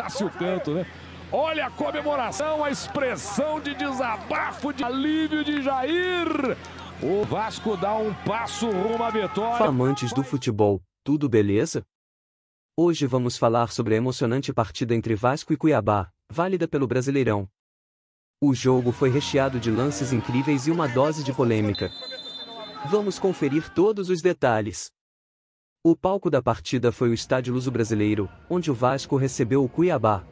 acertasse o canto, né? Olha a comemoração, a expressão de desabafo, de alívio de Jair. O Vasco dá um passo rumo à vitória. Amantes do futebol, tudo beleza? Hoje vamos falar sobre a emocionante partida entre Vasco e Cuiabá, válida pelo Brasileirão. O jogo foi recheado de lances incríveis e uma dose de polêmica. Vamos conferir todos os detalhes. O palco da partida foi o Estádio Luso Brasileiro, onde o Vasco recebeu o Cuiabá.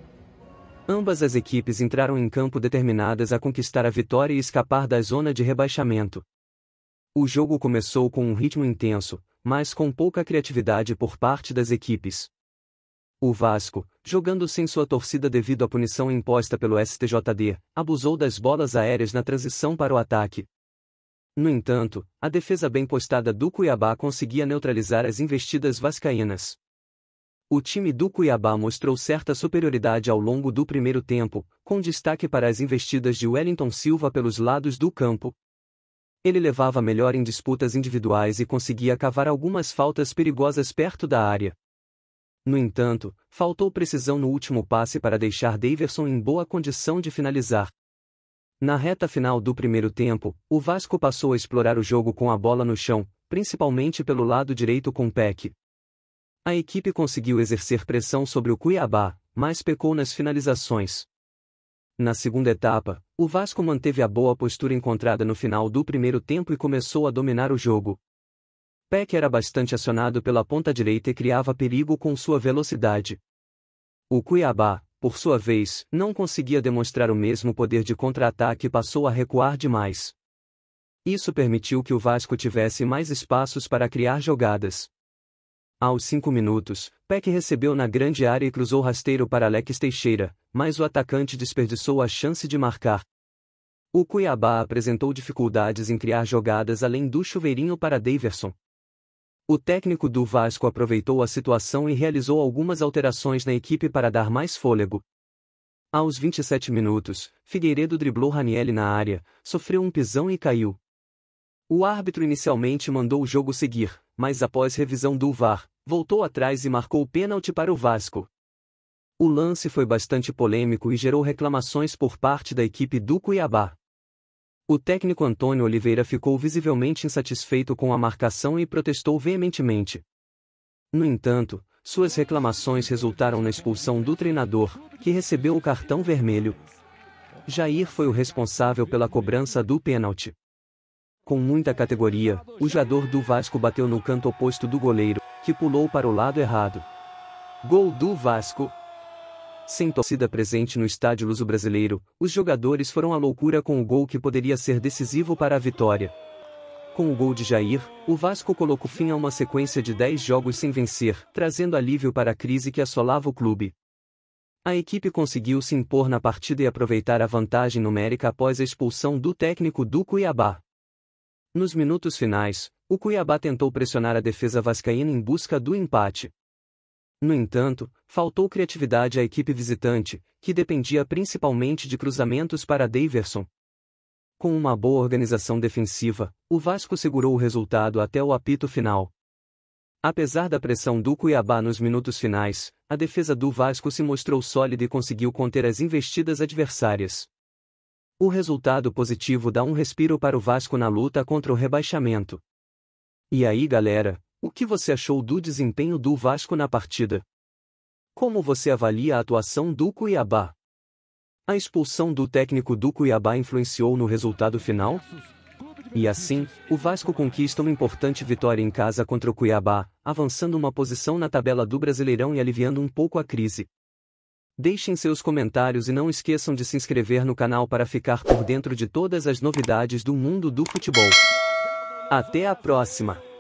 Ambas as equipes entraram em campo determinadas a conquistar a vitória e escapar da zona de rebaixamento. O jogo começou com um ritmo intenso, mas com pouca criatividade por parte das equipes. O Vasco, jogando sem sua torcida devido à punição imposta pelo STJD, abusou das bolas aéreas na transição para o ataque, no entanto, a defesa bem postada do Cuiabá conseguia neutralizar as investidas vascaínas. O time do Cuiabá mostrou certa superioridade ao longo do primeiro tempo, com destaque para as investidas de Wellington Silva pelos lados do campo. Ele levava melhor em disputas individuais e conseguia cavar algumas faltas perigosas perto da área. No entanto, faltou precisão no último passe para deixar Daverson em boa condição de finalizar. Na reta final do primeiro tempo, o Vasco passou a explorar o jogo com a bola no chão, principalmente pelo lado direito com Peck. A equipe conseguiu exercer pressão sobre o Cuiabá, mas pecou nas finalizações. Na segunda etapa, o Vasco manteve a boa postura encontrada no final do primeiro tempo e começou a dominar o jogo. Peck era bastante acionado pela ponta direita e criava perigo com sua velocidade. O Cuiabá, por sua vez, não conseguia demonstrar o mesmo poder de contra-ataque e passou a recuar demais. Isso permitiu que o Vasco tivesse mais espaços para criar jogadas. Aos cinco minutos, Peck recebeu na grande área e cruzou rasteiro para Alex Teixeira, mas o atacante desperdiçou a chance de marcar. O Cuiabá apresentou dificuldades em criar jogadas além do chuveirinho para Daverson. O técnico do Vasco aproveitou a situação e realizou algumas alterações na equipe para dar mais fôlego. Aos 27 minutos, Figueiredo driblou Ranielli na área, sofreu um pisão e caiu. O árbitro inicialmente mandou o jogo seguir, mas após revisão do VAR, voltou atrás e marcou o pênalti para o Vasco. O lance foi bastante polêmico e gerou reclamações por parte da equipe do Cuiabá. O técnico Antônio Oliveira ficou visivelmente insatisfeito com a marcação e protestou veementemente. No entanto, suas reclamações resultaram na expulsão do treinador, que recebeu o cartão vermelho. Jair foi o responsável pela cobrança do pênalti. Com muita categoria, o jogador do Vasco bateu no canto oposto do goleiro, que pulou para o lado errado. Gol do Vasco! Sem torcida presente no estádio luso brasileiro, os jogadores foram à loucura com o gol que poderia ser decisivo para a vitória. Com o gol de Jair, o Vasco colocou fim a uma sequência de 10 jogos sem vencer, trazendo alívio para a crise que assolava o clube. A equipe conseguiu se impor na partida e aproveitar a vantagem numérica após a expulsão do técnico do Cuiabá. Nos minutos finais, o Cuiabá tentou pressionar a defesa vascaína em busca do empate, no entanto, faltou criatividade à equipe visitante, que dependia principalmente de cruzamentos para Daverson. Com uma boa organização defensiva, o Vasco segurou o resultado até o apito final. Apesar da pressão do Cuiabá nos minutos finais, a defesa do Vasco se mostrou sólida e conseguiu conter as investidas adversárias. O resultado positivo dá um respiro para o Vasco na luta contra o rebaixamento. E aí, galera, o que você achou do desempenho do Vasco na partida? Como você avalia a atuação do Cuiabá? A expulsão do técnico do Cuiabá influenciou no resultado final? E assim, o Vasco conquista uma importante vitória em casa contra o Cuiabá, avançando uma posição na tabela do Brasileirão e aliviando um pouco a crise. Deixem seus comentários e não esqueçam de se inscrever no canal para ficar por dentro de todas as novidades do mundo do futebol. Até a próxima!